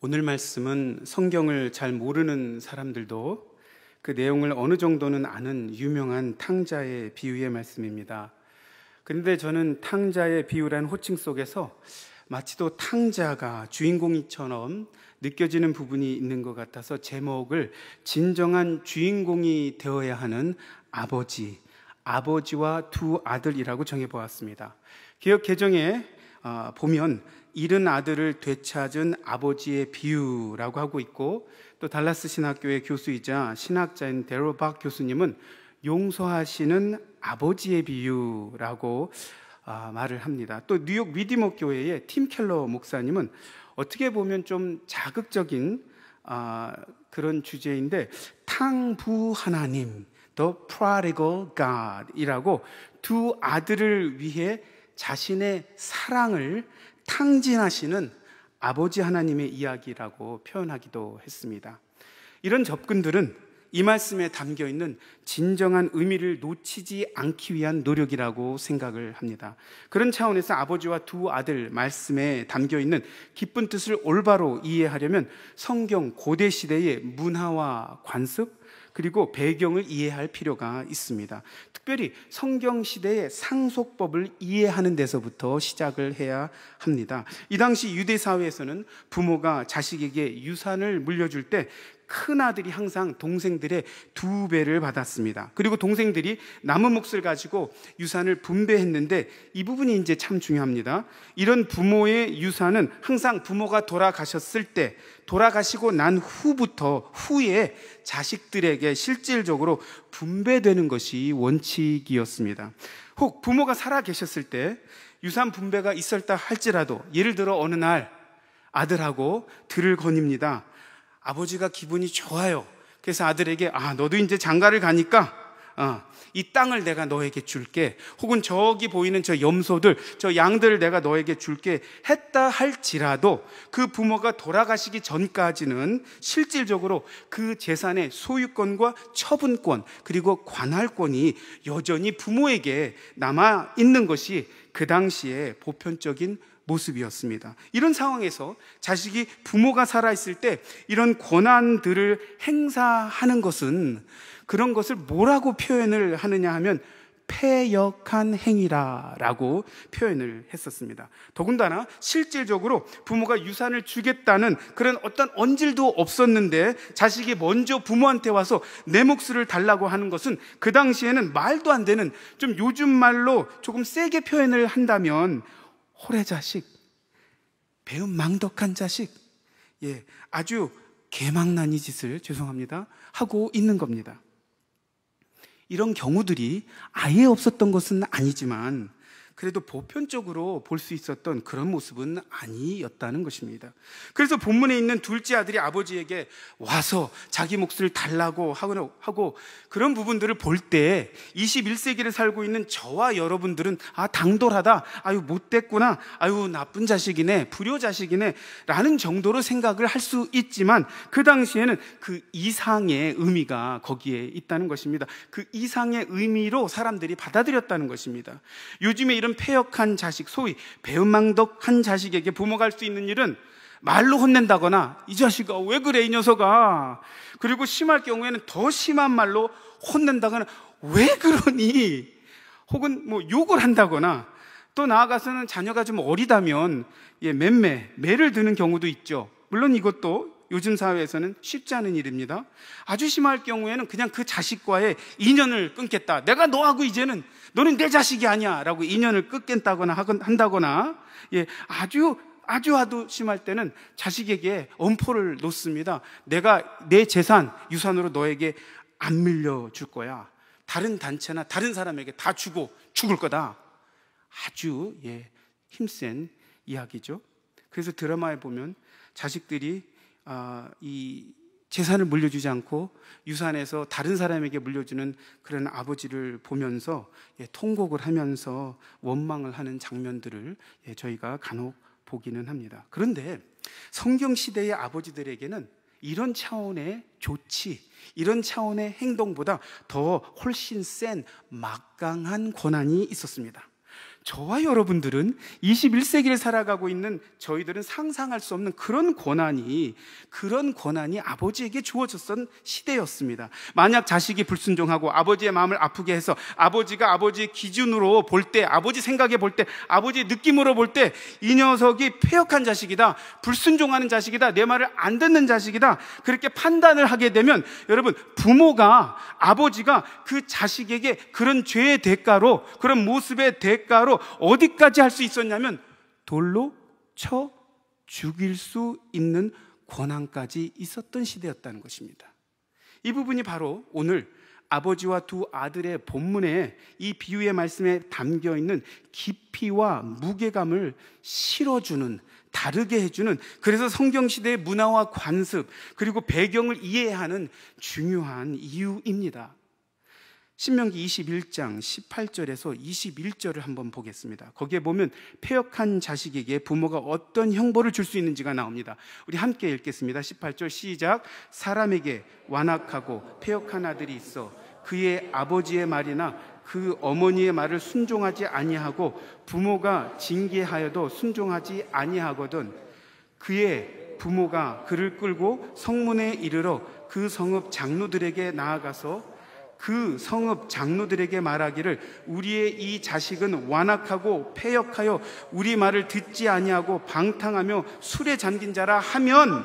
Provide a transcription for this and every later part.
오늘 말씀은 성경을 잘 모르는 사람들도 그 내용을 어느 정도는 아는 유명한 탕자의 비유의 말씀입니다. 그런데 저는 탕자의 비유라는 호칭 속에서 마치도 탕자가 주인공이처럼 느껴지는 부분이 있는 것 같아서 제목을 진정한 주인공이 되어야 하는 아버지, 아버지와 두 아들이라고 정해보았습니다. 기혁계정에 아, 보면 잃은 아들을 되찾은 아버지의 비유라고 하고 있고 또 달라스 신학교의 교수이자 신학자인 데로박 교수님은 용서하시는 아버지의 비유라고 아, 말을 합니다. 또 뉴욕 위디모 교회의 팀 켈러 목사님은 어떻게 보면 좀 자극적인 아, 그런 주제인데 탕부 하나님, The Prodigal God이라고 두 아들을 위해 자신의 사랑을 탕진하시는 아버지 하나님의 이야기라고 표현하기도 했습니다. 이런 접근들은 이 말씀에 담겨 있는 진정한 의미를 놓치지 않기 위한 노력이라고 생각을 합니다. 그런 차원에서 아버지와 두 아들 말씀에 담겨 있는 기쁜 뜻을 올바로 이해하려면 성경 고대 시대의 문화와 관습, 그리고 배경을 이해할 필요가 있습니다. 특별히 성경 시대의 상속법을 이해하는 데서부터 시작을 해야 합니다. 이 당시 유대 사회에서는 부모가 자식에게 유산을 물려줄 때큰 아들이 항상 동생들의 두 배를 받았습니다. 그리고 동생들이 남은 몫을 가지고 유산을 분배했는데 이 부분이 이제 참 중요합니다. 이런 부모의 유산은 항상 부모가 돌아가셨을 때 돌아가시고 난 후부터 후에 자식들에게 실질적으로 분배되는 것이 원칙이었습니다. 혹 부모가 살아 계셨을 때 유산 분배가 있었다 할지라도 예를 들어 어느 날 아들하고 들을 거입니다 아버지가 기분이 좋아요. 그래서 아들에게 아 너도 이제 장가를 가니까 어, 이 땅을 내가 너에게 줄게. 혹은 저기 보이는 저 염소들, 저 양들을 내가 너에게 줄게. 했다 할지라도 그 부모가 돌아가시기 전까지는 실질적으로 그 재산의 소유권과 처분권, 그리고 관할권이 여전히 부모에게 남아 있는 것이 그 당시에 보편적인 모습이었습니다. 이런 상황에서 자식이 부모가 살아있을 때 이런 권한들을 행사하는 것은 그런 것을 뭐라고 표현을 하느냐 하면 폐역한 행위라라고 표현을 했었습니다. 더군다나 실질적으로 부모가 유산을 주겠다는 그런 어떤 언질도 없었는데 자식이 먼저 부모한테 와서 내 몫을 달라고 하는 것은 그 당시에는 말도 안 되는 좀 요즘 말로 조금 세게 표현을 한다면 호래 자식, 배운 망덕한 자식, 예, 아주 개망난이 짓을 죄송합니다 하고 있는 겁니다. 이런 경우들이 아예 없었던 것은 아니지만 그래도 보편적으로 볼 수 있었던 그런 모습은 아니었다는 것입니다. 그래서 본문에 있는 둘째 아들이 아버지에게 와서 자기 몫을 달라고 하고 그런 부분들을 볼 때 21세기를 살고 있는 저와 여러분들은 아 당돌하다. 아유 못됐구나. 아유 나쁜 자식이네. 불효 자식이네. 라는 정도로 생각을 할 수 있지만 그 당시에는 그 이상의 의미가 거기에 있다는 것입니다. 그 이상의 의미로 사람들이 받아들였다는 것입니다. 요즘에 이런 일은 폐역한 자식, 소위 배은망덕한 자식에게 부모가 할 수 있는 일은 말로 혼낸다거나 이 자식아 왜 그래 이 녀석아 그리고 심할 경우에는 더 심한 말로 혼낸다거나 왜 그러니 혹은 뭐 욕을 한다거나 또 나아가서는 자녀가 좀 어리다면 예, 맴매 매를 드는 경우도 있죠 물론 이것도 요즘 사회에서는 쉽지 않은 일입니다. 아주 심할 경우에는 그냥 그 자식과의 인연을 끊겠다. 내가 너하고 이제는 너는 내 자식이 아니야라고 인연을 끊겠다거나 한다거나 예, 아주 아주 아주 심할 때는 자식에게 엄포를 놓습니다. 내가 내 재산 유산으로 너에게 안 밀려줄 거야. 다른 단체나 다른 사람에게 다 주고 죽을 거다. 아주 예, 힘센 이야기죠. 그래서 드라마에 보면 자식들이 아, 이 재산을 물려주지 않고 유산에서 다른 사람에게 물려주는 그런 아버지를 보면서 예, 통곡을 하면서 원망을 하는 장면들을 예, 저희가 간혹 보기는 합니다. 그런데 성경 시대의 아버지들에게는 이런 차원의 조치, 이런 차원의 행동보다 더 훨씬 센 막강한 권한이 있었습니다. 저와 여러분들은 21세기를 살아가고 있는 저희들은 상상할 수 없는 그런 권한이 그런 권한이 아버지에게 주어졌던 시대였습니다. 만약 자식이 불순종하고 아버지의 마음을 아프게 해서 아버지가 아버지의 기준으로 볼 때, 아버지 생각에 볼 때, 아버지의 느낌으로 볼 때 이 녀석이 폐역한 자식이다, 불순종하는 자식이다, 내 말을 안 듣는 자식이다 그렇게 판단을 하게 되면 여러분 부모가 아버지가 그 자식에게 그런 죄의 대가로 그런 모습의 대가로 어디까지 할 수 있었냐면 돌로 쳐 죽일 수 있는 권한까지 있었던 시대였다는 것입니다. 이 부분이 바로 오늘 아버지와 두 아들의 본문에 이 비유의 말씀에 담겨 있는 깊이와 무게감을 실어주는 다르게 해주는 그래서 성경 시대의 문화와 관습 그리고 배경을 이해하는 중요한 이유입니다. 신명기 21장 18절에서 21절을 한번 보겠습니다. 거기에 보면 폐역한 자식에게 부모가 어떤 형벌을 줄 수 있는지가 나옵니다. 우리 함께 읽겠습니다. 18절 시작. 사람에게 완악하고 폐역한 아들이 있어 그의 아버지의 말이나 그 어머니의 말을 순종하지 아니하고 부모가 징계하여도 순종하지 아니하거든 그의 부모가 그를 끌고 성문에 이르러 그 성읍 장로들에게 나아가서 그 성읍 장로들에게 말하기를 우리의 이 자식은 완악하고 패역하여 우리 말을 듣지 아니하고 방탕하며 술에 잠긴 자라 하면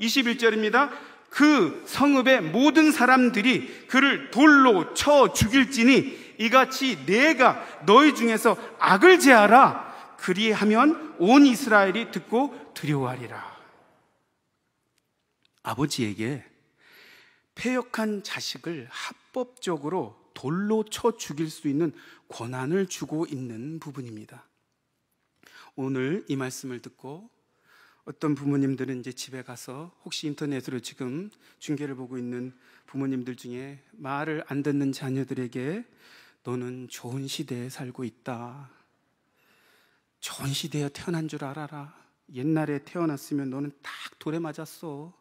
21절입니다. 그 성읍의 모든 사람들이 그를 돌로 쳐 죽일지니 이같이 내가 너희 중에서 악을 제하라 그리하면 온 이스라엘이 듣고 두려워하리라. 아버지에게 폐역한 자식을 합 합법적으로 돌로 쳐 죽일 수 있는 권한을 주고 있는 부분입니다. 오늘 이 말씀을 듣고 어떤 부모님들은 이제 집에 가서 혹시 인터넷으로 지금 중계를 보고 있는 부모님들 중에 말을 안 듣는 자녀들에게 너는 좋은 시대에 살고 있다. 좋은 시대에 태어난 줄 알아라. 옛날에 태어났으면 너는 딱 돌에 맞았어.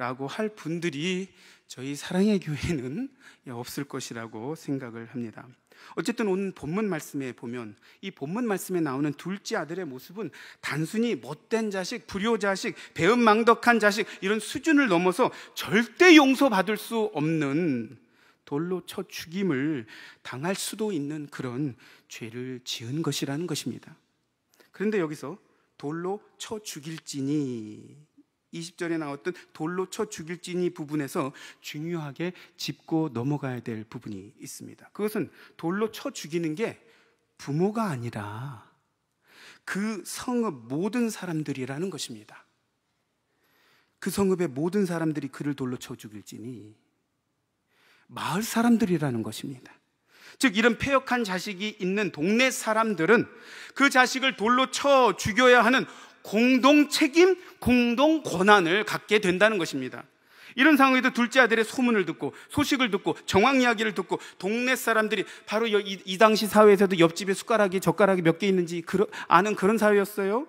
라고 할 분들이 저희 사랑의 교회는 예, 없을 것이라고 생각을 합니다. 어쨌든 오늘 본문 말씀에 보면 이 본문 말씀에 나오는 둘째 아들의 모습은 단순히 못된 자식, 불효 자식, 배은망덕한 자식 이런 수준을 넘어서 절대 용서받을 수 없는 돌로 쳐 죽임을 당할 수도 있는 그런 죄를 지은 것이라는 것입니다. 그런데 여기서 돌로 쳐 죽일지니 20절에 나왔던 돌로 쳐 죽일지니 부분에서 중요하게 짚고 넘어가야 될 부분이 있습니다. 그것은 돌로 쳐 죽이는 게 부모가 아니라 그 성읍 모든 사람들이라는 것입니다. 그 성읍의 모든 사람들이 그를 돌로 쳐 죽일지니 마을 사람들이라는 것입니다. 즉 이런 폐역한 자식이 있는 동네 사람들은 그 자식을 돌로 쳐 죽여야 하는 공동 책임, 공동 권한을 갖게 된다는 것입니다. 이런 상황에도 둘째 아들의 소문을 듣고 소식을 듣고 정황 이야기를 듣고 동네 사람들이 바로 이, 이 당시 사회에서도 옆집에 숟가락이 젓가락이 몇 개 있는지 아는 그런 사회였어요.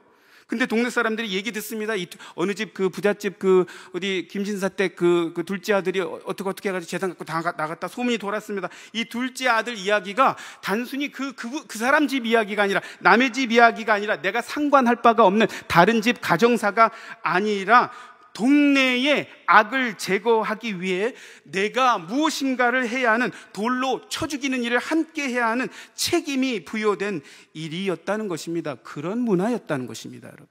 근데 동네 사람들이 얘기 듣습니다. 이, 어느 집 그 부잣집 그 어디 김진사 때그 그 둘째 아들이 어, 어떻게 어떻게 해가지고 재산 갖고 나가, 나갔다 소문이 돌았습니다. 이 둘째 아들 이야기가 단순히 그, 그, 그 사람 집 이야기가 아니라 남의 집 이야기가 아니라 내가 상관할 바가 없는 다른 집 가정사가 아니라 동네에 악을 제거하기 위해 내가 무엇인가를 해야 하는 돌로 쳐 죽이는 일을 함께 해야 하는 책임이 부여된 일이었다는 것입니다. 그런 문화였다는 것입니다, 여러분.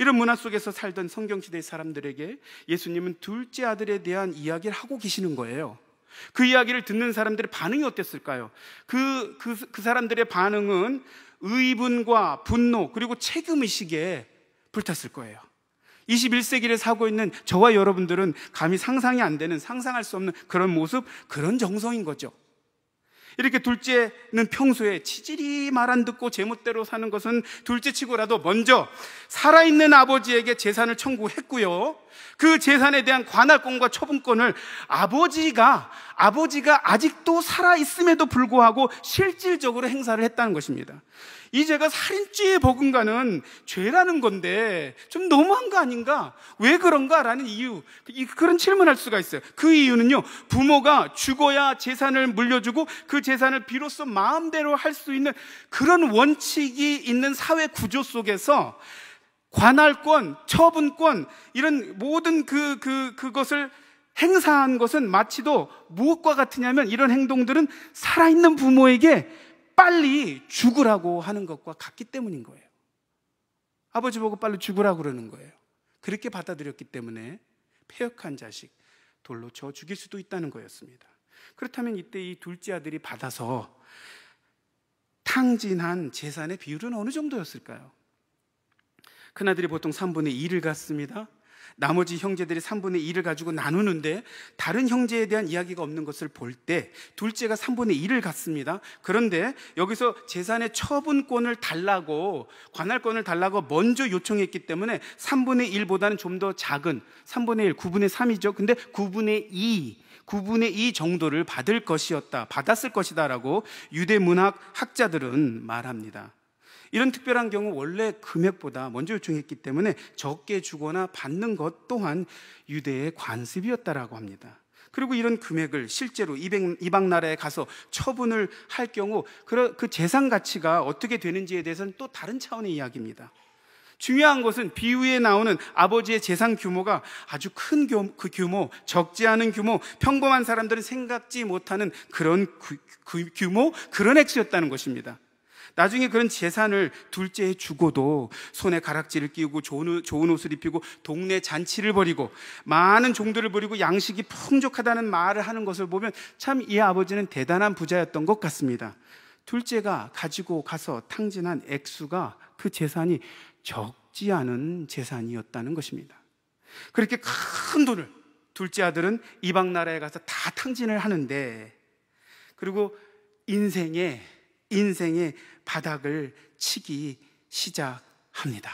이런 문화 속에서 살던 성경시대의 사람들에게 예수님은 둘째 아들에 대한 이야기를 하고 계시는 거예요. 그 이야기를 듣는 사람들의 반응이 어땠을까요? 그, 그, 그 사람들의 반응은 의분과 분노, 그리고 책임의식에 불탔을 거예요. 21세기를 사고 있는 저와 여러분들은 감히 상상이 안 되는 상상할 수 없는 그런 모습, 그런 정성인 거죠. 이렇게 둘째는 평소에 치질이 말 안 듣고 제멋대로 사는 것은 둘째 치고라도 먼저 살아있는 아버지에게 재산을 청구했고요. 그 재산에 대한 관할권과 처분권을 아버지가 아버지가 아직도 살아 있음에도 불구하고 실질적으로 행사를 했다는 것입니다. 이 죄가 살인죄의 버금가는 죄라는 건데 좀 너무한 거 아닌가? 왜 그런가라는 이유 그런 질문할 수가 있어요. 그 이유는요 부모가 죽어야 재산을 물려주고 그 재산을 비로소 마음대로 할 수 있는 그런 원칙이 있는 사회 구조 속에서 관할권, 처분권, 이런 모든 그, 그, 그것을 행사한 것은 마치도 무엇과 같으냐면 이런 행동들은 살아있는 부모에게 빨리 죽으라고 하는 것과 같기 때문인 거예요. 아버지 보고 빨리 죽으라고 그러는 거예요. 그렇게 받아들였기 때문에 폐역한 자식, 돌로 쳐 죽일 수도 있다는 거였습니다. 그렇다면 이때 이 둘째 아들이 받아서 탕진한 재산의 비율은 어느 정도였을까요? 큰아들이 보통 3분의 2를 갖습니다. 나머지 형제들이 3분의 2를 가지고 나누는데 다른 형제에 대한 이야기가 없는 것을 볼 때 둘째가 3분의 2를 갖습니다. 그런데 여기서 재산의 처분권을 달라고 관할권을 달라고 먼저 요청했기 때문에 3분의 1보다는 좀 더 작은 3분의 1, 9분의 3이죠. 근데 9분의 2 9분의 2 정도를 받을 것이었다, 받았을 것이다라고 유대 문학 학자들은 말합니다. 이런 특별한 경우 원래 금액보다 먼저 요청했기 때문에 적게 주거나 받는 것 또한 유대의 관습이었다라고 합니다. 그리고 이런 금액을 실제로 이방 나라에 가서 처분을 할 경우 그 재산 가치가 어떻게 되는지에 대해서는 또 다른 차원의 이야기입니다. 중요한 것은 비유에 나오는 아버지의 재산 규모가 아주 큰 규모, 그 규모, 적지 않은 규모, 평범한 사람들은 생각지 못하는 그런 규, 규모, 그런 액수였다는 것입니다. 나중에 그런 재산을 둘째에 주고도 손에 가락지를 끼우고 좋은, 좋은 옷을 입히고 동네 잔치를 벌이고 많은 종들을 벌이고 양식이 풍족하다는 말을 하는 것을 보면 참 이 아버지는 대단한 부자였던 것 같습니다. 둘째가 가지고 가서 탕진한 액수가 그 재산이 적지 않은 재산이었다는 것입니다. 그렇게 큰 돈을 둘째 아들은 이방 나라에 가서 다 탕진을 하는데 그리고 인생에 인생에 바닥을 치기 시작합니다.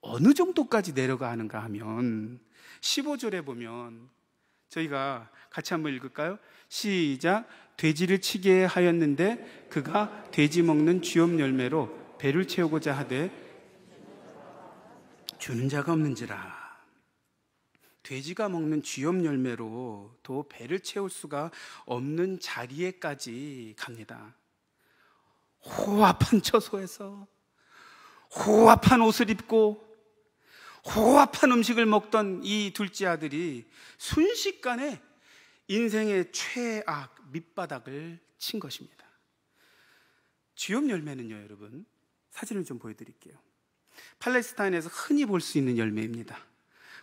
어느 정도까지 내려가는가 하면 15절에 보면 저희가 같이 한번 읽을까요? 시작. 돼지를 치게 하였는데 그가 돼지 먹는 쥐엄 열매로 배를 채우고자 하되 주는 자가 없는지라. 돼지가 먹는 쥐엄 열매로도 배를 채울 수가 없는 자리에까지 갑니다. 호화판 처소에서 호화판 옷을 입고 호화판 음식을 먹던 이 둘째 아들이 순식간에 인생의 최악 밑바닥을 친 것입니다. 쥐염 열매는요, 여러분. 사진을 좀 보여드릴게요. 팔레스타인에서 흔히 볼 수 있는 열매입니다.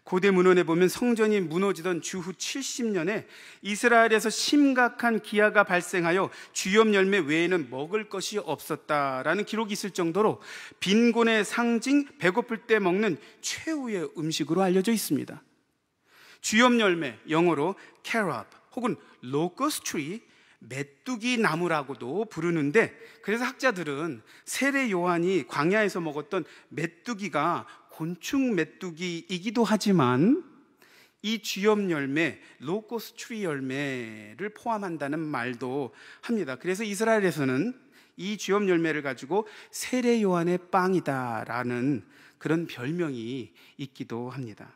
고대 문헌에 보면 성전이 무너지던 주후 70년에 이스라엘에서 심각한 기아가 발생하여 주염 열매 외에는 먹을 것이 없었다라는 기록이 있을 정도로 빈곤의 상징, 배고플 때 먹는 최후의 음식으로 알려져 있습니다. 주염 열매, 영어로 캐럿 혹은 로커스 트리, 메뚜기 나무라고도 부르는데 그래서 학자들은 세례 요한이 광야에서 먹었던 메뚜기가 곤충 메뚜기이기도 하지만 이주염 열매, 로코스 추리 열매를 포함한다는 말도 합니다. 그래서 이스라엘에서는 이주염 열매를 가지고 세례 요한의 빵이다라는 그런 별명이 있기도 합니다.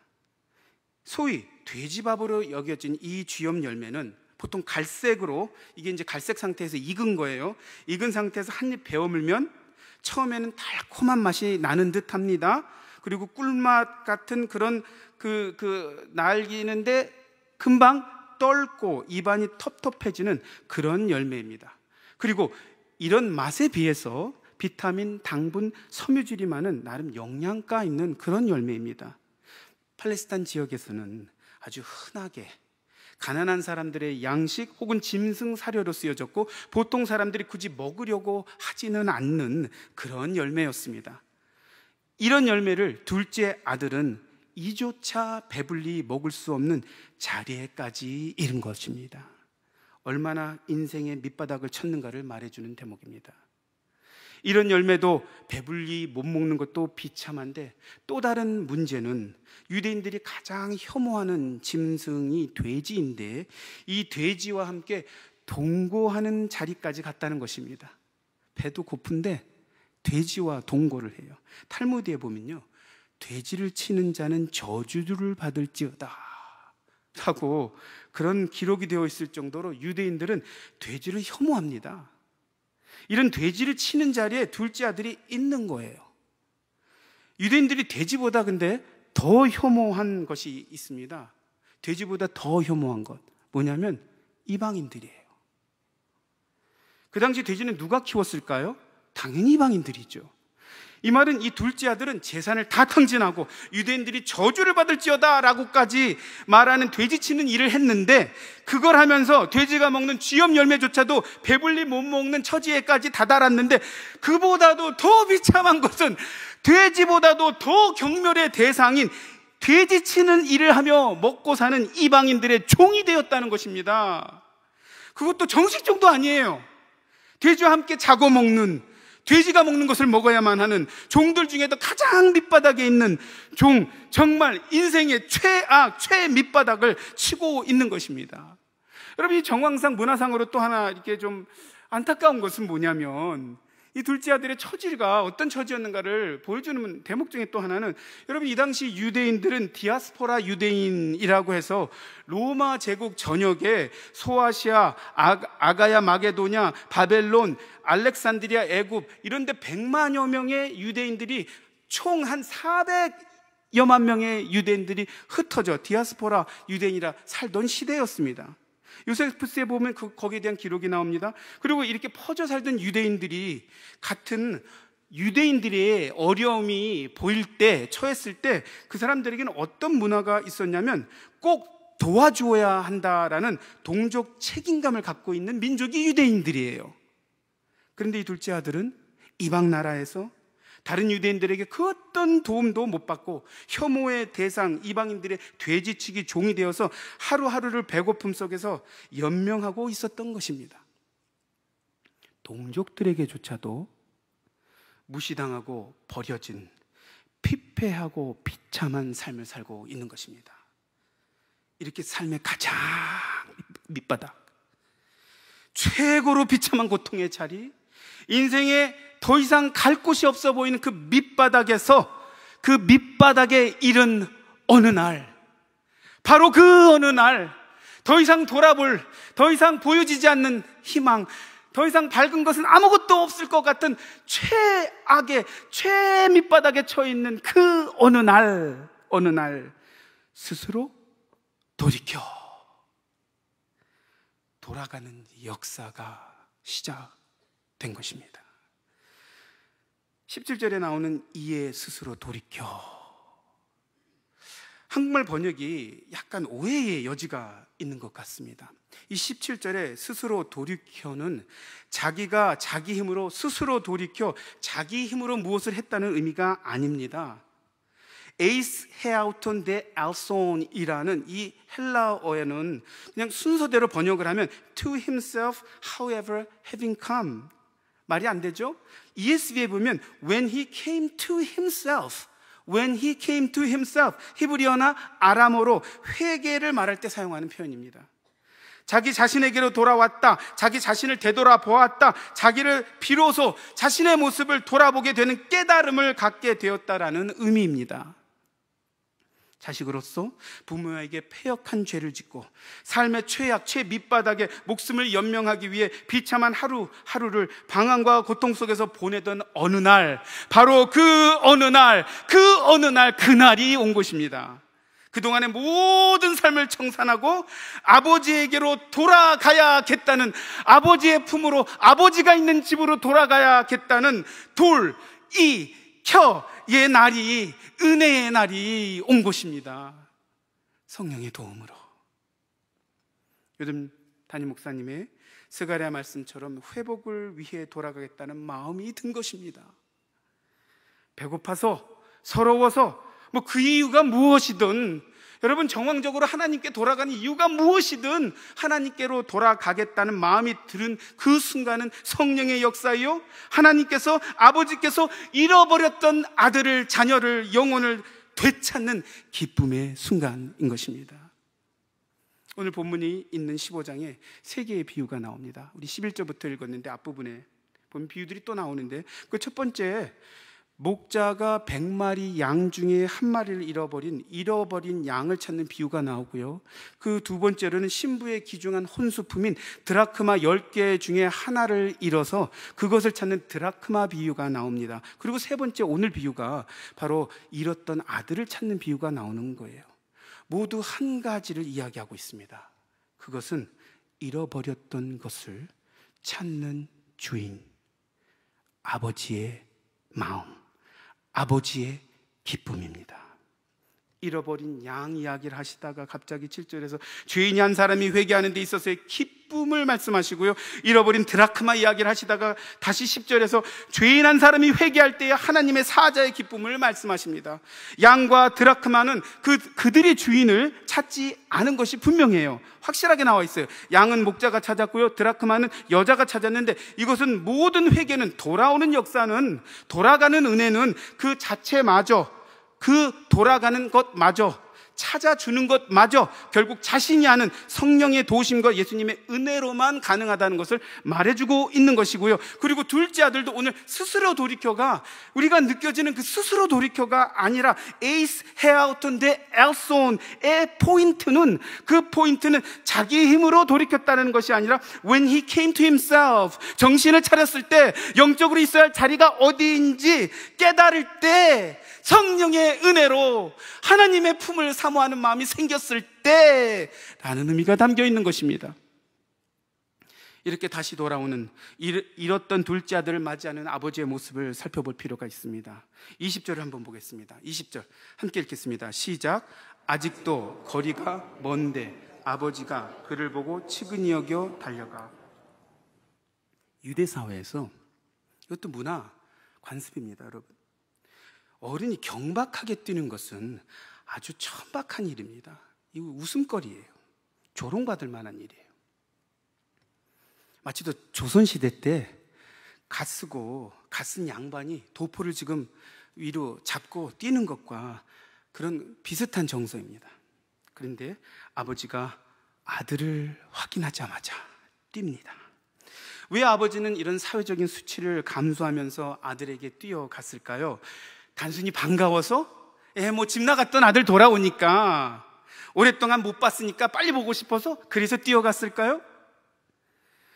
소위 돼지밥으로 여겨진 이주염 열매는 보통 갈색으로 이게 이제 갈색 상태에서 익은 거예요. 익은 상태에서 한입 베어물면 처음에는 달콤한 맛이 나는 듯 합니다. 그리고 꿀맛 같은 그런 그, 그 날기는데 금방 떫고 입안이 텁텁해지는 그런 열매입니다. 그리고 이런 맛에 비해서 비타민, 당분, 섬유질이 많은 나름 영양가 있는 그런 열매입니다. 팔레스타인 지역에서는 아주 흔하게 가난한 사람들의 양식 혹은 짐승 사료로 쓰여졌고 보통 사람들이 굳이 먹으려고 하지는 않는 그런 열매였습니다. 이런 열매를 둘째 아들은 이조차 배불리 먹을 수 없는 자리에까지 이른 것입니다. 얼마나 인생의 밑바닥을 쳤는가를 말해주는 대목입니다. 이런 열매도 배불리 못 먹는 것도 비참한데 또 다른 문제는 유대인들이 가장 혐오하는 짐승이 돼지인데 이 돼지와 함께 동고하는 자리까지 갔다는 것입니다. 배도 고픈데 돼지와 동거를 해요. 탈무드에 보면요. 돼지를 치는 자는 저주를 받을지어다. 하고 그런 기록이 되어 있을 정도로 유대인들은 돼지를 혐오합니다. 이런 돼지를 치는 자리에 둘째 아들이 있는 거예요. 유대인들이 돼지보다 근데 더 혐오한 것이 있습니다. 돼지보다 더 혐오한 것. 뭐냐면 이방인들이에요. 그 당시 돼지는 누가 키웠을까요? 당연히 이방인들이죠. 이 말은 이 둘째 아들은 재산을 다 탕진하고 유대인들이 저주를 받을지어다라고까지 말하는 돼지치는 일을 했는데 그걸 하면서 돼지가 먹는 쥐염 열매조차도 배불리 못 먹는 처지에까지 다다랐는데 그보다도 더 비참한 것은 돼지보다도 더 경멸의 대상인 돼지치는 일을 하며 먹고 사는 이방인들의 종이 되었다는 것입니다. 그것도 정식정도 아니에요. 돼지와 함께 자고 먹는 돼지가 먹는 것을 먹어야만 하는 종들 중에도 가장 밑바닥에 있는 종, 정말 인생의 최악, 최밑바닥을 치고 있는 것입니다. 여러분, 이 정황상 문화상으로 또 하나 이렇게 좀 안타까운 것은 뭐냐면 이 둘째 아들의 처지가 어떤 처지였는가를 보여주는 대목 중에 또 하나는 여러분 이 당시 유대인들은 디아스포라 유대인이라고 해서 로마 제국 전역에 소아시아, 아, 가야 마게도냐, 바벨론, 알렉산드리아 애굽 이런 데 100만여 명의 유대인들이 총 한 400여만 명의 유대인들이 흩어져 디아스포라 유대인이라 살던 시대였습니다. 요세프스에 보면 그, 거기에 대한 기록이 나옵니다. 그리고 이렇게 퍼져 살던 유대인들이 같은 유대인들의 어려움이 보일 때, 처했을 때 그 사람들에게는 어떤 문화가 있었냐면 꼭도와주어야 한다라는 동족 책임감을 갖고 있는 민족이 유대인들이에요. 그런데 이 둘째 아들은 이방 나라에서 다른 유대인들에게 그 어떤 도움도 못 받고 혐오의 대상, 이방인들의 돼지치기 종이 되어서 하루하루를 배고픔 속에서 연명하고 있었던 것입니다. 동족들에게조차도 무시당하고 버려진 피폐하고 비참한 삶을 살고 있는 것입니다. 이렇게 삶의 가장 밑바닥, 최고로 비참한 고통의 자리, 인생의 더 이상 갈 곳이 없어 보이는 그 밑바닥에서 그 밑바닥에 이른 어느 날, 바로 그 어느 날, 더 이상 돌아볼, 더 이상 보여지지 않는 희망, 더 이상 밝은 것은 아무것도 없을 것 같은 최악의, 최밑바닥에 처해 있는 그 어느 날, 어느 날, 스스로 돌이켜 돌아가는 역사가 시작된 것입니다. 17절에 나오는 이에 스스로 돌이켜. 한국말 번역이 약간 오해의 여지가 있는 것 같습니다. 이 17절에 스스로 돌이켜는 자기가 자기 힘으로 스스로 돌이켜 자기 힘으로 무엇을 했다는 의미가 아닙니다. 에이스 헤아우톤 데 알손이라는 이 헬라어에는 그냥 순서대로 번역을 하면 to himself however having come 말이 안 되죠? ESV에 보면 when he came to himself when he came to himself 히브리어나 아람어로 회개를 말할 때 사용하는 표현입니다. 자기 자신에게로 돌아왔다. 자기 자신을 되돌아 보았다. 자기를 비로소 자신의 모습을 돌아보게 되는 깨달음을 갖게 되었다라는 의미입니다. 자식으로서 부모에게 폐역한 죄를 짓고 삶의 최악, 최밑바닥에 목숨을 연명하기 위해 비참한 하루, 하루를 방황과 고통 속에서 보내던 어느 날, 바로 그 어느 날, 그 어느 날, 그날이 온 것입니다. 그동안의 모든 삶을 청산하고 아버지에게로 돌아가야겠다는 아버지의 품으로 아버지가 있는 집으로 돌아가야겠다는 돌, 이, 혀의 날이 은혜의 날이 온 것입니다. 성령의 도움으로. 요즘 담임 목사님의 스가랴 말씀처럼 회복을 위해 돌아가겠다는 마음이 든 것입니다. 배고파서 서러워서 뭐 그 이유가 무엇이든 여러분 정황적으로 하나님께 돌아가는 이유가 무엇이든 하나님께로 돌아가겠다는 마음이 드는 그 순간은 성령의 역사요 하나님께서 아버지께서 잃어버렸던 아들을 자녀를 영혼을 되찾는 기쁨의 순간인 것입니다. 오늘 본문이 있는 15장에 세 개의 비유가 나옵니다. 우리 11절부터 읽었는데 앞부분에 보면 비유들이 또 나오는데 그 첫 번째 목자가 100마리 양 중에 한 마리를 잃어버린 잃어버린 양을 찾는 비유가 나오고요. 그 두 번째로는 신부의 귀중한 혼수품인 드라크마 10개 중에 하나를 잃어서 그것을 찾는 드라크마 비유가 나옵니다. 그리고 세 번째 오늘 비유가 바로 잃었던 아들을 찾는 비유가 나오는 거예요. 모두 한 가지를 이야기하고 있습니다. 그것은 잃어버렸던 것을 찾는 주인 아버지의 마음. 아버지의 기쁨입니다. 잃어버린 양 이야기를 하시다가 갑자기 7절에서 죄인이 한 사람이 회개하는 데 있어서의 기쁨을 말씀하시고요. 잃어버린 드라크마 이야기를 하시다가 다시 10절에서 죄인 한 사람이 회개할 때에 하나님의 사자의 기쁨을 말씀하십니다. 양과 드라크마는 그, 그들의 주인을 찾지 않은 것이 분명해요. 확실하게 나와 있어요. 양은 목자가 찾았고요. 드라크마는 여자가 찾았는데 이것은 모든 회개는 돌아오는 역사는 돌아가는 은혜는 그 자체마저 그 돌아가는 것마저 찾아주는 것마저 결국 자신이 하는 성령의 도우심과 예수님의 은혜로만 가능하다는 것을 말해주고 있는 것이고요. 그리고 둘째 아들도 오늘 스스로 돌이켜가 우리가 느껴지는 그 스스로 돌이켜가 아니라 에이스 헤아우튼 데 엘손의 포인트는 그 포인트는 자기 힘으로 돌이켰다는 것이 아니라 when he came to himself 정신을 차렸을 때 영적으로 있어야 할 자리가 어디인지 깨달을 때 성령의 은혜로 하나님의 품을 사모하는 마음이 생겼을 때 라는 의미가 담겨 있는 것입니다. 이렇게 다시 돌아오는 잃었던 둘째 아들을 맞이하는 아버지의 모습을 살펴볼 필요가 있습니다. 20절을 한번 보겠습니다. 20절 함께 읽겠습니다. 시작. 아직도 거리가 먼데 아버지가 그를 보고 측은히 여겨 달려가. 유대 사회에서 이것도 문화 관습입니다, 여러분. 어른이 경박하게 뛰는 것은 아주 천박한 일입니다. 이거 웃음거리예요. 조롱받을 만한 일이에요. 마치 도 조선시대 때 갓쓰고 갓쓴 양반이 도포를 지금 위로 잡고 뛰는 것과 그런 비슷한 정서입니다. 그런데 아버지가 아들을 확인하자마자 뜁니다. 왜 아버지는 이런 사회적인 수치를 감수하면서 아들에게 뛰어갔을까요? 단순히 반가워서 예, 뭐집 나갔던 아들 돌아오니까 오랫동안 못 봤으니까 빨리 보고 싶어서 그래서 뛰어갔을까요?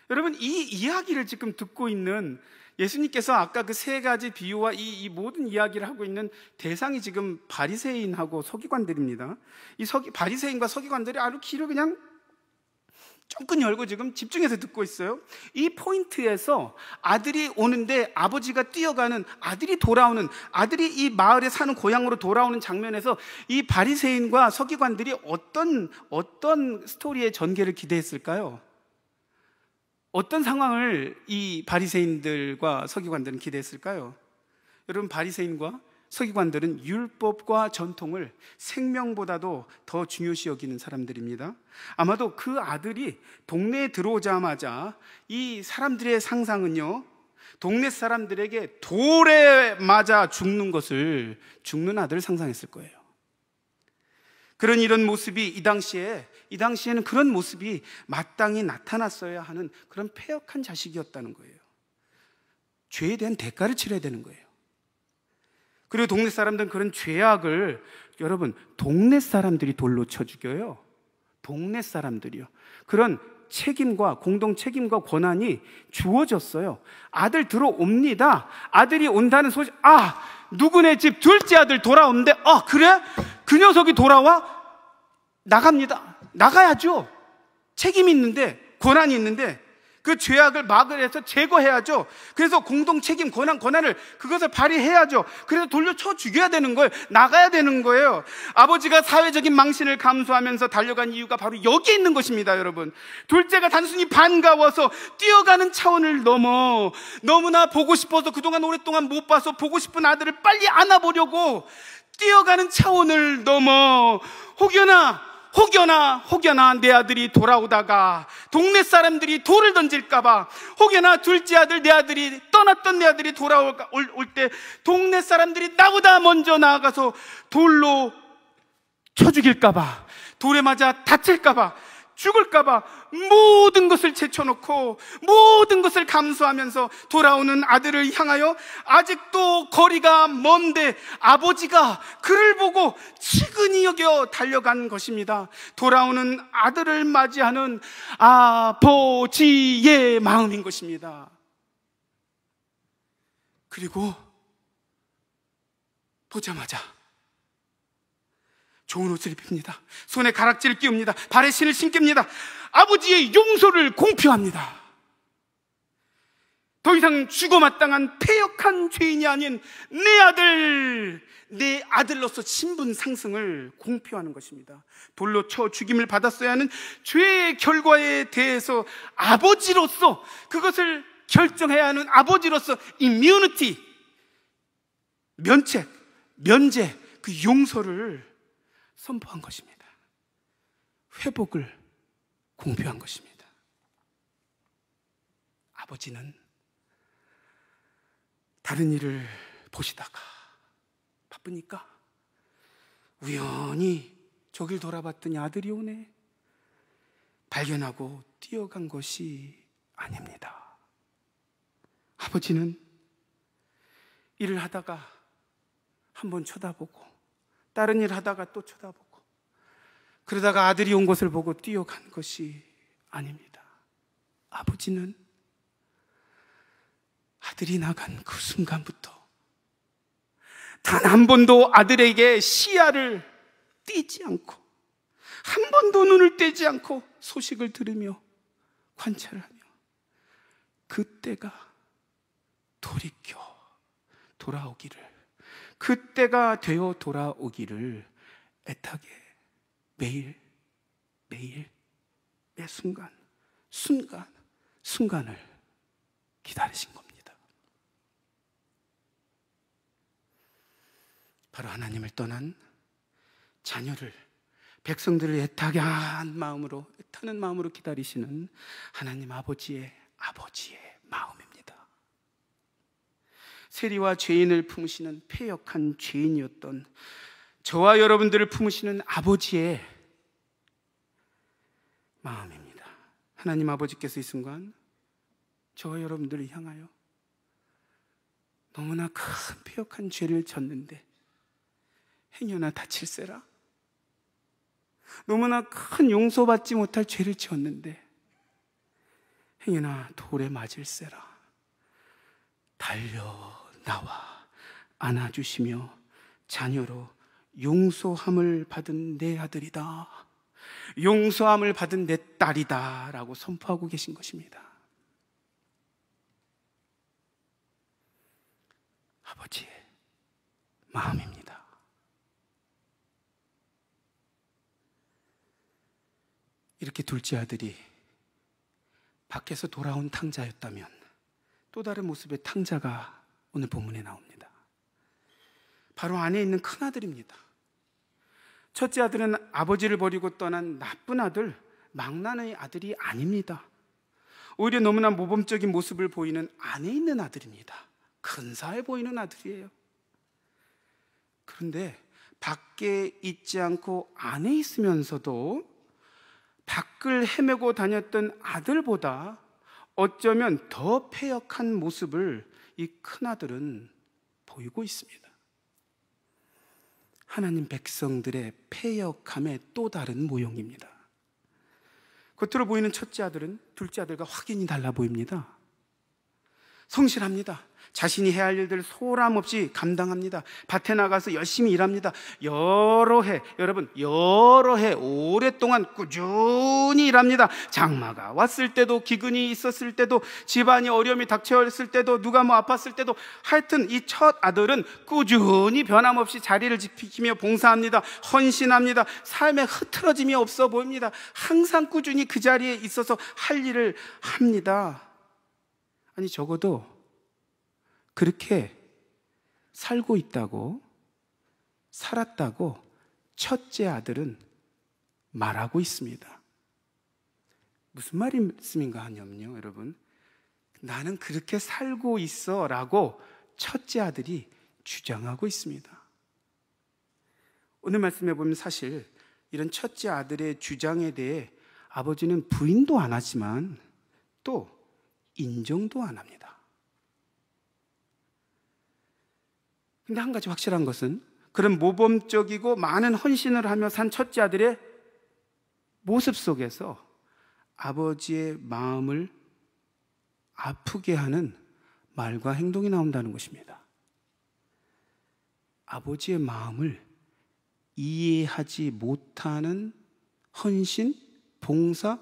여러분 이 이야기를 지금 듣고 있는 예수님께서 아까 그 세 가지 비유와 이, 이, 모든 이야기를 하고 있는 대상이 지금 바리새인하고 서기관들입니다. 이 서기, 바리새인과 서기관들이 아주 길을 그냥 조금 열고 지금 집중해서 듣고 있어요. 이 포인트에서 아들이 오는데 아버지가 뛰어가는 아들이 돌아오는 아들이 이 마을에 사는 고향으로 돌아오는 장면에서 이 바리새인과 서기관들이 어떤 어떤 스토리의 전개를 기대했을까요? 어떤 상황을 이 바리새인들과 서기관들은 기대했을까요? 여러분 바리새인과 서기관들은 율법과 전통을 생명보다도 더 중요시 여기는 사람들입니다. 아마도 그 아들이 동네에 들어오자마자 이 사람들의 상상은요, 동네 사람들에게 돌에 맞아 죽는 것을 죽는 아들을 상상했을 거예요. 그런 이런 모습이 이 당시에 이 당시에는 그런 모습이 마땅히 나타났어야 하는 그런 폐역한 자식이었다는 거예요. 죄에 대한 대가를 치러야 되는 거예요. 그리고 동네 사람들은 그런 죄악을 여러분 동네 사람들이 돌로 쳐 죽여요. 동네 사람들이요. 그런 책임과 공동 책임과 권한이 주어졌어요. 아들 들어옵니다. 아들이 온다는 소식, 아, 누구네 집 둘째 아들 돌아온데, 아, 어, 그래? 그 녀석이 돌아와? 나갑니다. 나가야죠. 책임이 있는데, 권한이 있는데, 그 죄악을 막을해서 제거해야죠. 그래서 공동 책임, 권한, 권한을 그것을 발휘해야죠. 그래서 돌려쳐 죽여야 되는 거예요. 나가야 되는 거예요. 아버지가 사회적인 망신을 감수하면서 달려간 이유가 바로 여기에 있는 것입니다, 여러분. 둘째가 단순히 반가워서 뛰어가는 차원을 넘어 너무나 보고 싶어서 그동안 오랫동안 못 봐서 보고 싶은 아들을 빨리 안아보려고 뛰어가는 차원을 넘어 혹여나 혹여나 혹여나 내 아들이 돌아오다가 동네 사람들이 돌을 던질까봐 혹여나 둘째 아들 내 아들이 떠났던 내 아들이 돌아올 때 동네 사람들이 나보다 먼저 나아가서 돌로 쳐 죽일까봐 돌에 맞아 다칠까봐 죽을까봐 모든 것을 제쳐놓고 모든 것을 감수하면서 돌아오는 아들을 향하여 아직도 거리가 먼데 아버지가 그를 보고 치근히 여겨 달려간 것입니다. 돌아오는 아들을 맞이하는 아버지의 마음인 것입니다. 그리고 보자마자 좋은 옷을 입힙니다. 손에 가락지를 끼웁니다. 발에 신을 신깁니다. 아버지의 용서를 공표합니다. 더 이상 죽어마땅한 폐역한 죄인이 아닌 내 아들, 내 아들로서 신분 상승을 공표하는 것입니다. 돌로 쳐 죽임을 받았어야 하는 죄의 결과에 대해서 아버지로서 그것을 결정해야 하는 아버지로서 이뮤니티, 면책, 면제, 그 용서를 선포한 것입니다. 회복을 공표한 것입니다. 아버지는 다른 일을 보시다가 바쁘니까 우연히 저길 돌아봤더니 아들이 오네. 발견하고 뛰어간 것이 아닙니다. 아버지는 일을 하다가 한번 쳐다보고 다른 일 하다가 또 쳐다보고 그러다가 아들이 온 것을 보고 뛰어간 것이 아닙니다. 아버지는 아들이 나간 그 순간부터 단 한 번도 아들에게 시야를 띄지 않고 한 번도 눈을 떼지 않고 소식을 들으며 관찰하며 그때가 돌이켜 돌아오기를 그때가 되어 돌아오기를 애타게 매일 매일 매 순간 순간 순간을 기다리신 겁니다. 바로 하나님을 떠난 자녀를 백성들을 애타게 한 마음으로 애타는 마음으로 기다리시는 하나님 아버지의 아버지의 마음입니다. 세리와 죄인을 품으시는 폐역한 죄인이었던 저와 여러분들을 품으시는 아버지의 마음입니다. 하나님 아버지께서 이 순간 저와 여러분들을 향하여 너무나 큰 폐역한 죄를 졌는데 행여나 다칠세라 너무나 큰 용서받지 못할 죄를 지었는데 행여나 돌에 맞을세라 달려 나와 안아주시며 자녀로 용서함을 받은 내 아들이다. 용서함을 받은 내 딸이다. 라고 선포하고 계신 것입니다. 아버지의 마음입니다. 이렇게 둘째 아들이 밖에서 돌아온 탕자였다면 또 다른 모습의 탕자가 오늘 본문에 나옵니다. 바로 안에 있는 큰아들입니다. 첫째 아들은 아버지를 버리고 떠난 나쁜 아들, 망나의 아들이 아닙니다. 오히려 너무나 모범적인 모습을 보이는 안에 있는 아들입니다. 근사해 보이는 아들이에요. 그런데 밖에 있지 않고 안에 있으면서도 밖을 헤매고 다녔던 아들보다 어쩌면 더 폐역한 모습을 이 큰아들은 보이고 있습니다. 하나님 백성들의 폐역함의 또 다른 모형입니다. 겉으로 보이는 첫째 아들은 둘째 아들과 확연히 달라 보입니다. 성실합니다. 자신이 해야 할 일들을 소홀함 없이 감당합니다. 밭에 나가서 열심히 일합니다. 여러 해, 여러분, 여러 해 오랫동안 꾸준히 일합니다. 장마가 왔을 때도, 기근이 있었을 때도, 집안이 어려움이 닥쳐있을 때도, 누가 뭐 아팠을 때도, 하여튼 이 첫 아들은 꾸준히 변함없이 자리를 지키며 봉사합니다. 헌신합니다. 삶에 흐트러짐이 없어 보입니다. 항상 꾸준히 그 자리에 있어서 할 일을 합니다. 아니, 적어도 그렇게 살고 있다고, 살았다고 첫째 아들은 말하고 있습니다. 무슨 말씀인가 하냐면요, 여러분. 나는 그렇게 살고 있어 라고 첫째 아들이 주장하고 있습니다. 오늘 말씀해 보면 사실 이런 첫째 아들의 주장에 대해 아버지는 부인도 안 하지만 또 인정도 안 합니다. 근데 한 가지 확실한 것은 그런 모범적이고 많은 헌신을 하며 산 첫째 아들의 모습 속에서 아버지의 마음을 아프게 하는 말과 행동이 나온다는 것입니다. 아버지의 마음을 이해하지 못하는 헌신, 봉사,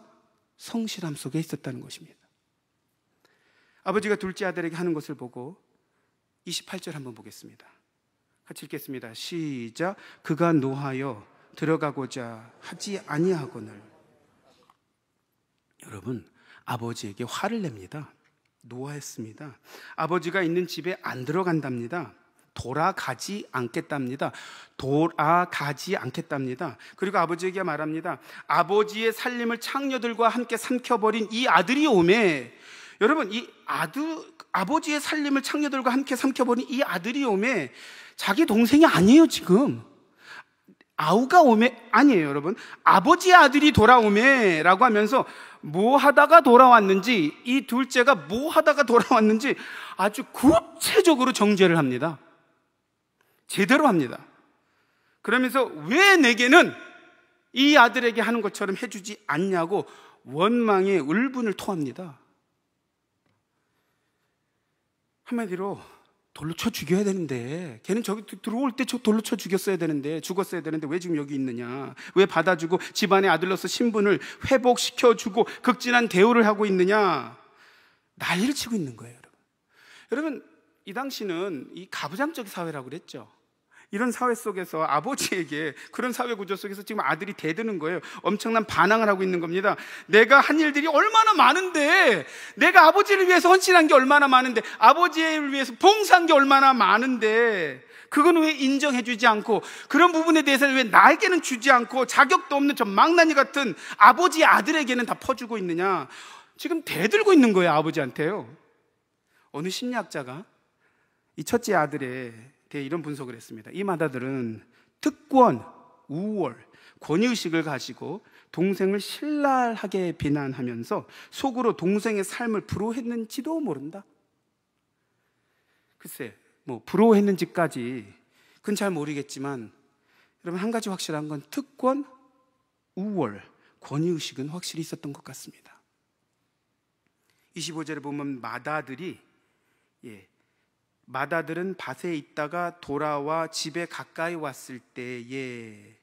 성실함 속에 있었다는 것입니다. 아버지가 둘째 아들에게 하는 것을 보고 28절 한번 보겠습니다. 같이 읽겠습니다. 시작. 그가 노하여 들어가고자 하지 아니하거늘. 여러분, 아버지에게 화를 냅니다. 노하였습니다. 아버지가 있는 집에 안 들어간답니다. 돌아가지 않겠답니다. 돌아가지 않겠답니다. 그리고 아버지에게 말합니다. 아버지의 살림을 창녀들과 함께 삼켜버린 이 아들이 오매 여러분 이 아들 아버지의 살림을 창녀들과 함께 삼켜버린 이 아들이 오매 자기 동생이 아니에요, 지금. 아우가 오메, 아니에요, 여러분. 아버지 아들이 돌아오메라고 하면서 뭐 하다가 돌아왔는지, 이 둘째가 뭐 하다가 돌아왔는지 아주 구체적으로 정죄를 합니다. 제대로 합니다. 그러면서 왜 내게는 이 아들에게 하는 것처럼 해주지 않냐고 원망의 울분을 토합니다. 한마디로 돌로 쳐 죽여야 되는데 걔는 저기 들어올 때 저 돌로 쳐 죽였어야 되는데 죽었어야 되는데 왜 지금 여기 있느냐 왜 받아주고 집안의 아들로서 신분을 회복시켜주고 극진한 대우를 하고 있느냐 난리를 치고 있는 거예요 여러분 여러분 이 당시는 이 가부장적 사회라고 그랬죠 이런 사회 속에서 아버지에게 그런 사회 구조 속에서 지금 아들이 대드는 거예요. 엄청난 반항을 하고 있는 겁니다. 내가 한 일들이 얼마나 많은데, 내가 아버지를 위해서 헌신한 게 얼마나 많은데, 아버지를 위해서 봉사한 게 얼마나 많은데, 그건 왜 인정해주지 않고, 그런 부분에 대해서는 왜 나에게는 주지 않고, 자격도 없는 저 망나니 같은 아버지 아들에게는 다 퍼주고 있느냐. 지금 대들고 있는 거예요, 아버지한테요. 어느 심리학자가 이 첫째 아들의 대해 이런 분석을 했습니다. 이 마다들은 특권, 우월, 권위의식을 가지고 동생을 신랄하게 비난하면서 속으로 동생의 삶을 부러했는지도 모른다. 글쎄, 뭐부러했는지까지 그건 잘 모르겠지만 여러분 한 가지 확실한 건 특권, 우월, 권위의식은 확실히 있었던 것 같습니다. 25절에 보면 마다들이 예, 마다들은 밭에 있다가 돌아와 집에 가까이 왔을 때에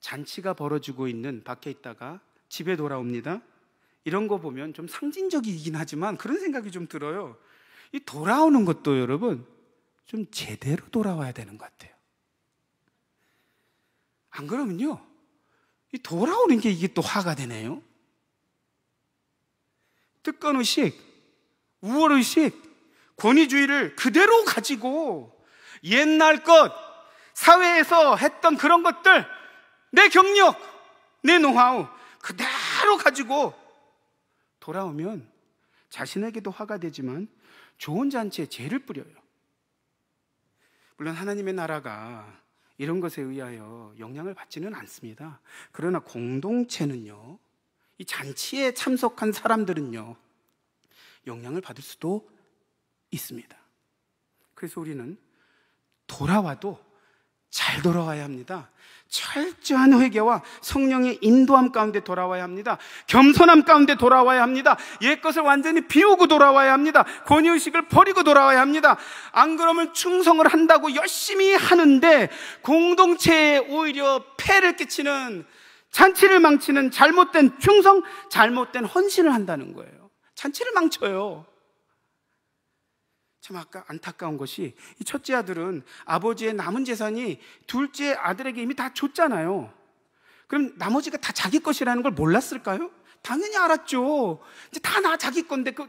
잔치가 벌어지고 있는 밖에 있다가 집에 돌아옵니다. 이런 거 보면 좀 상징적이긴 하지만 그런 생각이 좀 들어요. 이 돌아오는 것도 여러분 좀 제대로 돌아와야 되는 것 같아요. 안 그러면요. 이 돌아오는 게 이게 또 화가 되네요. 특권 의식, 우월 의식 권위주의를 그대로 가지고 옛날 것, 사회에서 했던 그런 것들, 내 경력, 내 노하우 그대로 가지고 돌아오면 자신에게도 화가 되지만 좋은 잔치에 죄를 뿌려요. 물론 하나님의 나라가 이런 것에 의하여 영향을 받지는 않습니다. 그러나 공동체는요, 이 잔치에 참석한 사람들은요, 영향을 받을 수도 있습니다. 그래서 우리는 돌아와도 잘 돌아와야 합니다. 철저한 회개와 성령의 인도함 가운데 돌아와야 합니다. 겸손함 가운데 돌아와야 합니다. 옛것을 완전히 비우고 돌아와야 합니다. 권위의식을 버리고 돌아와야 합니다. 안 그러면 충성을 한다고 열심히 하는데 공동체에 오히려 폐를 끼치는 잔치를 망치는 잘못된 충성, 잘못된 헌신을 한다는 거예요. 잔치를 망쳐요. 참 아까 안타까운 것이 이 첫째 아들은 아버지의 남은 재산이 둘째 아들에게 이미 다 줬잖아요. 그럼 나머지가 다 자기 것이라는 걸 몰랐을까요? 당연히 알았죠. 이제 다 나 자기 건데 그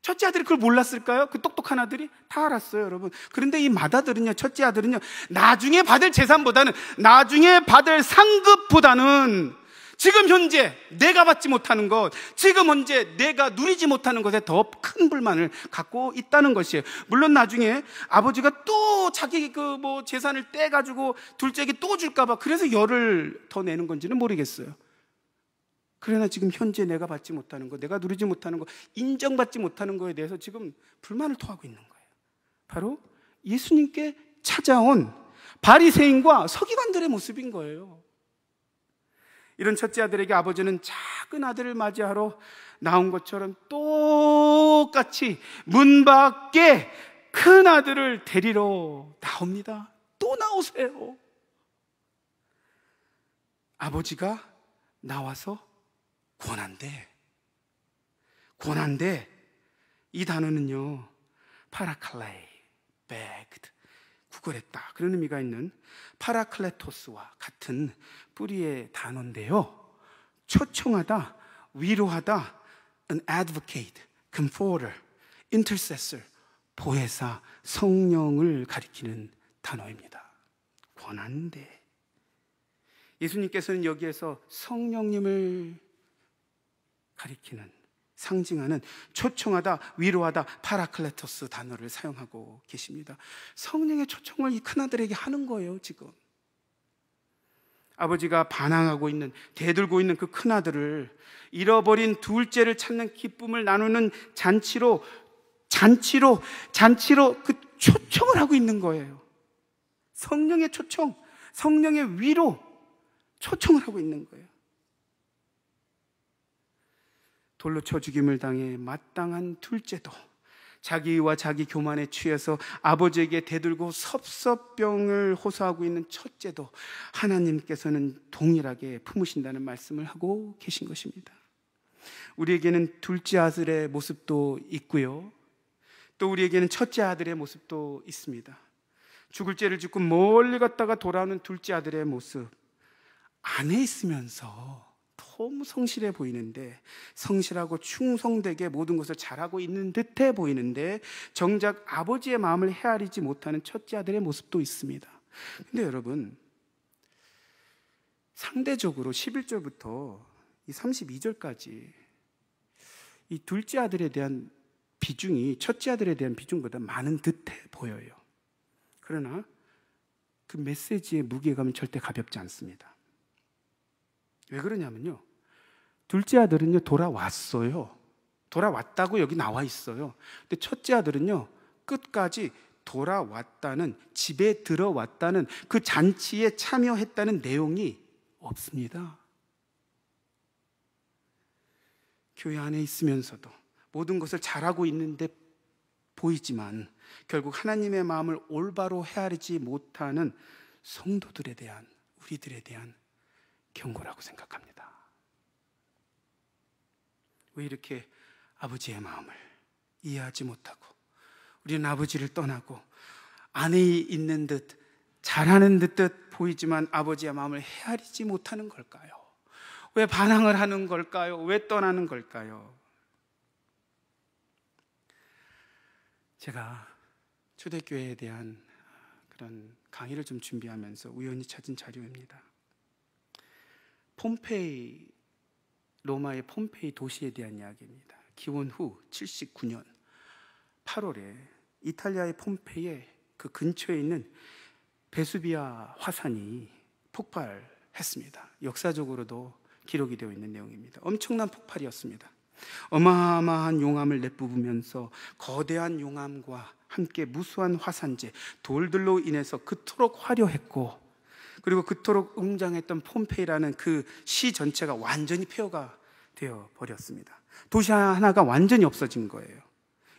첫째 아들이 그걸 몰랐을까요? 그 똑똑한 아들이 다 알았어요, 여러분. 그런데 이 맏아들은요, 첫째 아들은요, 나중에 받을 재산보다는 나중에 받을 상급보다는 지금 현재 내가 받지 못하는 것, 지금 현재 내가 누리지 못하는 것에 더 큰 불만을 갖고 있다는 것이에요. 물론 나중에 아버지가 또 자기 그 뭐 재산을 떼가지고 둘째에게 또 줄까봐 그래서 열을 더 내는 건지는 모르겠어요. 그러나 지금 현재 내가 받지 못하는 것, 내가 누리지 못하는 것, 인정받지 못하는 것에 대해서 지금 불만을 토하고 있는 거예요. 바로 예수님께 찾아온 바리새인과 서기관들의 모습인 거예요. 이런 첫째 아들에게 아버지는 작은 아들을 맞이하러 나온 것처럼 똑같이 문 밖에 큰 아들을 데리러 나옵니다. 또 나오세요. 아버지가 나와서 권한대. 권한대. 이 단어는요, 파라칼레이백드 구걸했다. 그런 의미가 있는 파라클레토스와 같은 뿌리의 단어인데요. 초청하다, 위로하다, an advocate, comforter, intercessor, 보혜사, 성령을 가리키는 단어입니다. 권한대. 예수님께서는 여기에서 성령님을 가리키는 상징하는 초청하다, 위로하다, 파라클레토스 단어를 사용하고 계십니다. 성령의 초청을 이 큰아들에게 하는 거예요, 지금. 아버지가 반항하고 있는, 대들고 있는 그 큰아들을 잃어버린 둘째를 찾는 기쁨을 나누는 잔치로, 잔치로, 잔치로 그 초청을 하고 있는 거예요. 성령의 초청, 성령의 위로 초청을 하고 있는 거예요. 돌로 쳐 죽임을 당해 마땅한 둘째도 자기와 자기 교만에 취해서 아버지에게 대들고 섭섭병을 호소하고 있는 첫째도 하나님께서는 동일하게 품으신다는 말씀을 하고 계신 것입니다. 우리에게는 둘째 아들의 모습도 있고요. 또 우리에게는 첫째 아들의 모습도 있습니다. 죽을 죄를 짓고 멀리 갔다가 돌아오는 둘째 아들의 모습 안에 있으면서 너무 성실해 보이는데 성실하고 충성되게 모든 것을 잘하고 있는 듯해 보이는데 정작 아버지의 마음을 헤아리지 못하는 첫째 아들의 모습도 있습니다. 근데 여러분 상대적으로 11절부터 이 32절까지 이 둘째 아들에 대한 비중이 첫째 아들에 대한 비중보다 많은 듯해 보여요. 그러나 그 메시지의 무게감은 절대 가볍지 않습니다. 왜 그러냐면요. 둘째 아들은요, 돌아왔어요. 돌아왔다고 여기 나와 있어요. 근데 첫째 아들은요, 끝까지 돌아왔다는, 집에 들어왔다는, 그 잔치에 참여했다는 내용이 없습니다. 교회 안에 있으면서도 모든 것을 잘하고 있는데 보이지만 결국 하나님의 마음을 올바로 헤아리지 못하는 성도들에 대한, 우리들에 대한 경고라고 생각합니다. 왜 이렇게 아버지의 마음을 이해하지 못하고 우리는 아버지를 떠나고 안에 있는 듯 잘하는 듯 보이지만 아버지의 마음을 헤아리지 못하는 걸까요? 왜 반항을 하는 걸까요? 왜 떠나는 걸까요? 제가 초대교회에 대한 그런 강의를 좀 준비하면서 우연히 찾은 자료입니다. 폼페이 로마의 폼페이 도시에 대한 이야기입니다. 기원 후 79년 8월에 이탈리아의 폼페이의 그 근처에 있는 베수비아 화산이 폭발했습니다. 역사적으로도 기록이 되어 있는 내용입니다. 엄청난 폭발이었습니다. 어마어마한 용암을 내뿜으면서 거대한 용암과 함께 무수한 화산재, 돌들로 인해서 그토록 화려했고 그리고 그토록 웅장했던 폼페이라는 그 시 전체가 완전히 폐허가 되어 버렸습니다. 도시 하나가 완전히 없어진 거예요.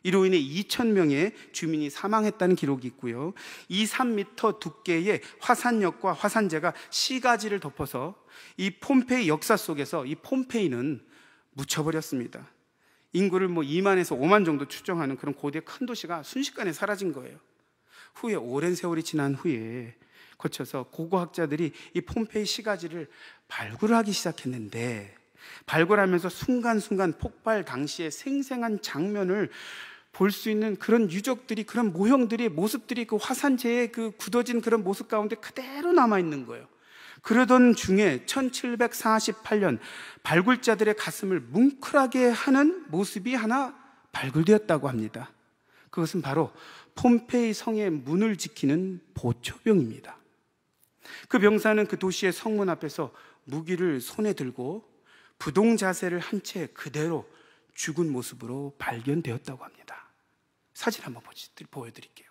이로 인해 2천 명의 주민이 사망했다는 기록이 있고요. 2, 3미터 두께의 화산역과 화산재가 시가지를 덮어서 이 폼페이 역사 속에서 이 폼페이는 묻혀버렸습니다. 인구를 뭐 2만에서 5만 정도 추정하는 그런 고대 큰 도시가 순식간에 사라진 거예요. 후에 오랜 세월이 지난 후에 거쳐서 고고학자들이 이 폼페이 시가지를 발굴하기 시작했는데 발굴하면서 순간순간 폭발 당시의 생생한 장면을 볼 수 있는 그런 유적들이 그런 모형들이 모습들이 그 화산재의 그 굳어진 그런 모습 가운데 그대로 남아 있는 거예요. 그러던 중에 1748년 발굴자들의 가슴을 뭉클하게 하는 모습이 하나 발굴되었다고 합니다. 그것은 바로 폼페이 성의 문을 지키는 보초병입니다. 그 병사는 그 도시의 성문 앞에서 무기를 손에 들고 부동 자세를 한 채 그대로 죽은 모습으로 발견되었다고 합니다. 사진 한번 보여드릴게요.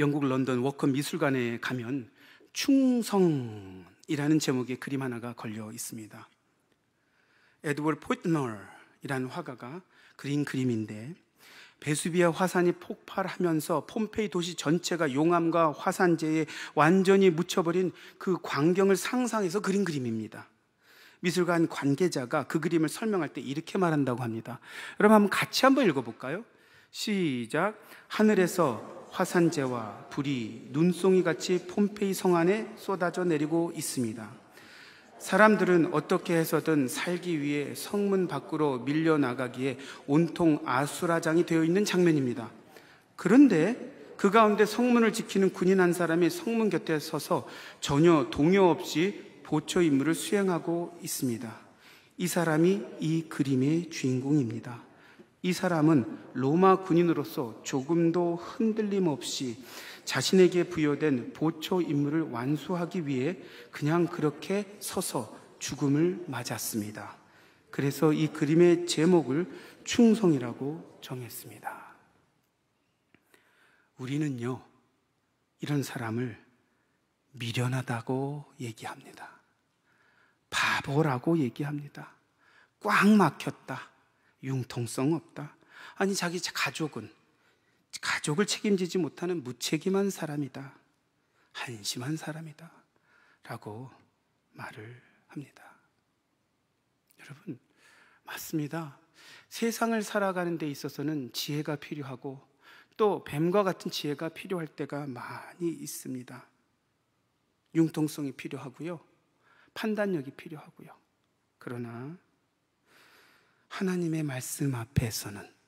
영국 런던 워커 미술관에 가면 충성이라는 제목의 그림 하나가 걸려 있습니다. 에드워드 포트널이라는 화가가 그린 그림인데 베수비아 화산이 폭발하면서 폼페이 도시 전체가 용암과 화산재에 완전히 묻혀버린 그 광경을 상상해서 그린 그림입니다. 미술관 관계자가 그 그림을 설명할 때 이렇게 말한다고 합니다. 여러분 한번 같이 한번 읽어볼까요? 시작. 하늘에서 화산재와 불이 눈송이 같이 폼페이 성 안에 쏟아져 내리고 있습니다. 사람들은 어떻게 해서든 살기 위해 성문 밖으로 밀려나가기에 온통 아수라장이 되어 있는 장면입니다. 그런데 그 가운데 성문을 지키는 군인 한 사람이 성문 곁에 서서 전혀 동요 없이 보초 임무를 수행하고 있습니다. 이 사람이 이 그림의 주인공입니다. 이 사람은 로마 군인으로서 조금도 흔들림 없이 자신에게 부여된 보초 임무를 완수하기 위해 그냥 그렇게 서서 죽음을 맞았습니다. 그래서 이 그림의 제목을 충성이라고 정했습니다. 우리는요, 이런 사람을 미련하다고 얘기합니다. 바보라고 얘기합니다. 꽉 막혔다. 융통성 없다. 아니, 자기 가족은, 가족을 책임지지 못하는 무책임한 사람이다. 한심한 사람이다. 라고 말을 합니다. 여러분, 맞습니다. 세상을 살아가는 데 있어서는 지혜가 필요하고 또 뱀과 같은 지혜가 필요할 때가 많이 있습니다. 융통성이 필요하고요. 판단력이 필요하고요. 그러나 하나님의 말씀 앞에서는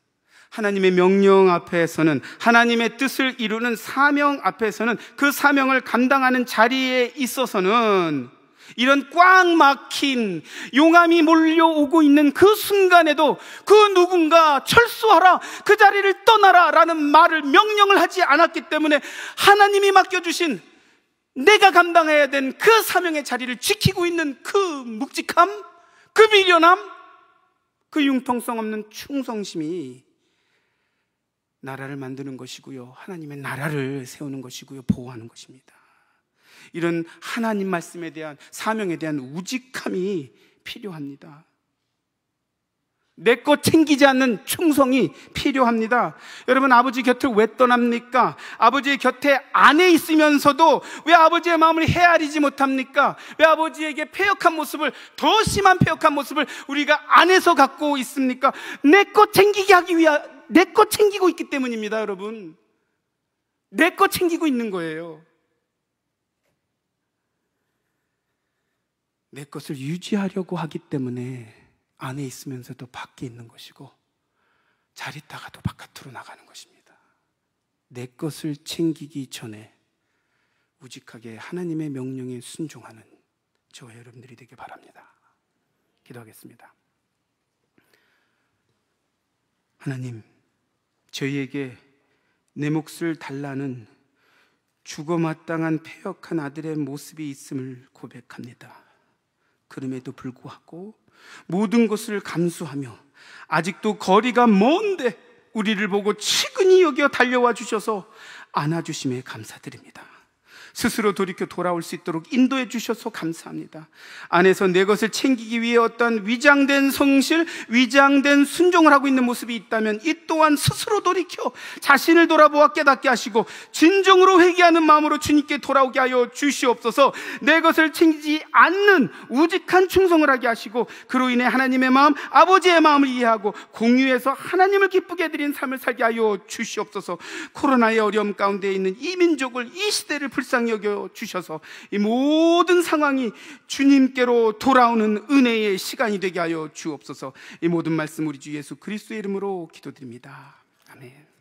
하나님의 명령 앞에서는 하나님의 뜻을 이루는 사명 앞에서는 그 사명을 감당하는 자리에 있어서는 이런 꽉 막힌 용암이 몰려오고 있는 그 순간에도 그 누군가 철수하라 그 자리를 떠나라 라는 말을 명령을 하지 않았기 때문에 하나님이 맡겨주신 내가 감당해야 된 그 사명의 자리를 지키고 있는 그 묵직함 그 미련함 그 융통성 없는 충성심이 나라를 만드는 것이고요. 하나님의 나라를 세우는 것이고요. 보호하는 것입니다. 이런 하나님 말씀에 대한 사명에 대한 우직함이 필요합니다. 내 것 챙기지 않는 충성이 필요합니다. 여러분 아버지 곁을 왜 떠납니까? 아버지의 곁에 안에 있으면서도 왜 아버지의 마음을 헤아리지 못합니까? 왜 아버지에게 폐역한 모습을 더 심한 폐역한 모습을 우리가 안에서 갖고 있습니까? 내 것 챙기게 하기 위한 내것 챙기고 있기 때문입니다, 여러분. 내 것 챙기고 있는 거예요. 내 것을 유지하려고 하기 때문에 안에 있으면서도 밖에 있는 것이고 잘 있다가도 바깥으로 나가는 것입니다. 내 것을 챙기기 전에 우직하게 하나님의 명령에 순종하는 저와 여러분들이 되길 바랍니다. 기도하겠습니다. 하나님, 저희에게 내 몫을 달라는 죽어 마땅한 폐역한 아들의 모습이 있음을 고백합니다. 그럼에도 불구하고 모든 것을 감수하며 아직도 거리가 먼데 우리를 보고 치근히 여겨 달려와 주셔서 안아주심에 감사드립니다. 스스로 돌이켜 돌아올 수 있도록 인도해 주셔서 감사합니다. 안에서 내 것을 챙기기 위해 어떤 위장된 성실, 위장된 순종을 하고 있는 모습이 있다면 이 또한 스스로 돌이켜 자신을 돌아보아 깨닫게 하시고 진정으로 회개하는 마음으로 주님께 돌아오게 하여 주시옵소서 내 것을 챙기지 않는 우직한 충성을 하게 하시고 그로 인해 하나님의 마음, 아버지의 마음을 이해하고 공유해서 하나님을 기쁘게 드린 삶을 살게 하여 주시옵소서 코로나의 어려움 가운데 있는 이 민족을 이 시대를 불쌍히 불쌍히 여겨 주셔서 이 모든 상황이 주님께로 돌아오는 은혜의 시간이 되게 하여 주옵소서. 이 모든 말씀 우리 주 예수 그리스도의 이름으로 기도드립니다. 아멘.